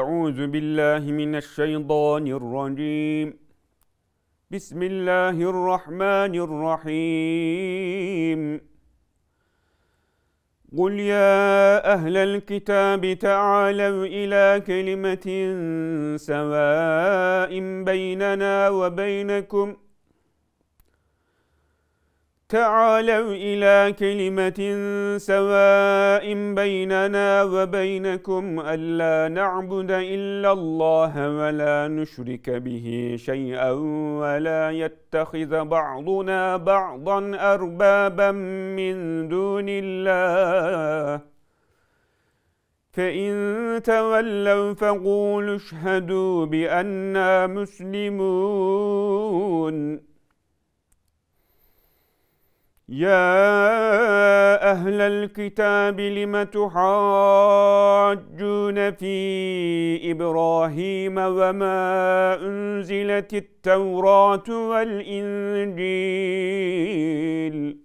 أعوذ بالله من الشيطان الرجيم بسم الله الرحمن الرحيم قل يا أهل الكتاب تعالوا إلى كلمة سواء بيننا وبينكم ۖ تعالوا إلى كلمة سواء بيننا وبينكم ألا نعبد إلا الله ولا نشرك به شيئا ولا يتخذ بعضنا بعضا أربابا من دون الله فإن تولوا فقولوا اشهدوا بأننا مسلمون يا أهل الكتاب لم تحاجون في إبراهيم وما أنزلت التوراة والإنجيل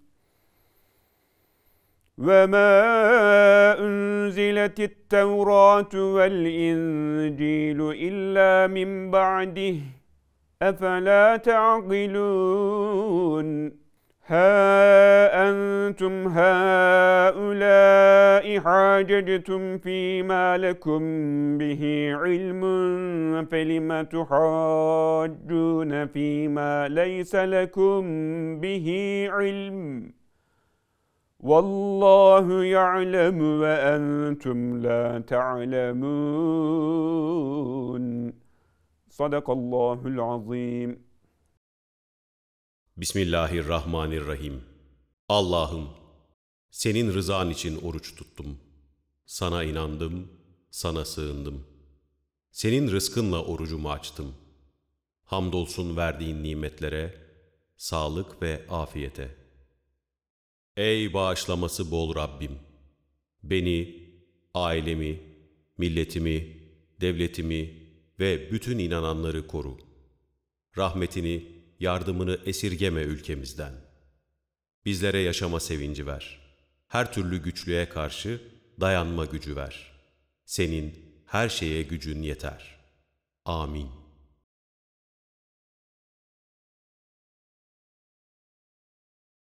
وما أنزلت التوراة والإنجيل إلا من بعده أفلا تعقلون ها أنتم هؤلاء حاججتم فيما لكم به علم فلم تحاجون فيما ليس لكم به علم والله يعلم وأنتم لا تعلمون صدق الله العظيم Bismillahirrahmanirrahim. Allah'ım, senin rızan için oruç tuttum. Sana inandım, sana sığındım. Senin rızkınla orucumu açtım. Hamdolsun verdiğin nimetlere, sağlık ve afiyete. Ey bağışlaması bol Rabbim! Beni, ailemi, milletimi, devletimi ve bütün inananları koru. Rahmetini, yardımını esirgeme ülkemizden. Bizlere yaşama sevinci ver. Her türlü güçlüğe karşı dayanma gücü ver. Senin her şeye gücün yeter. Amin.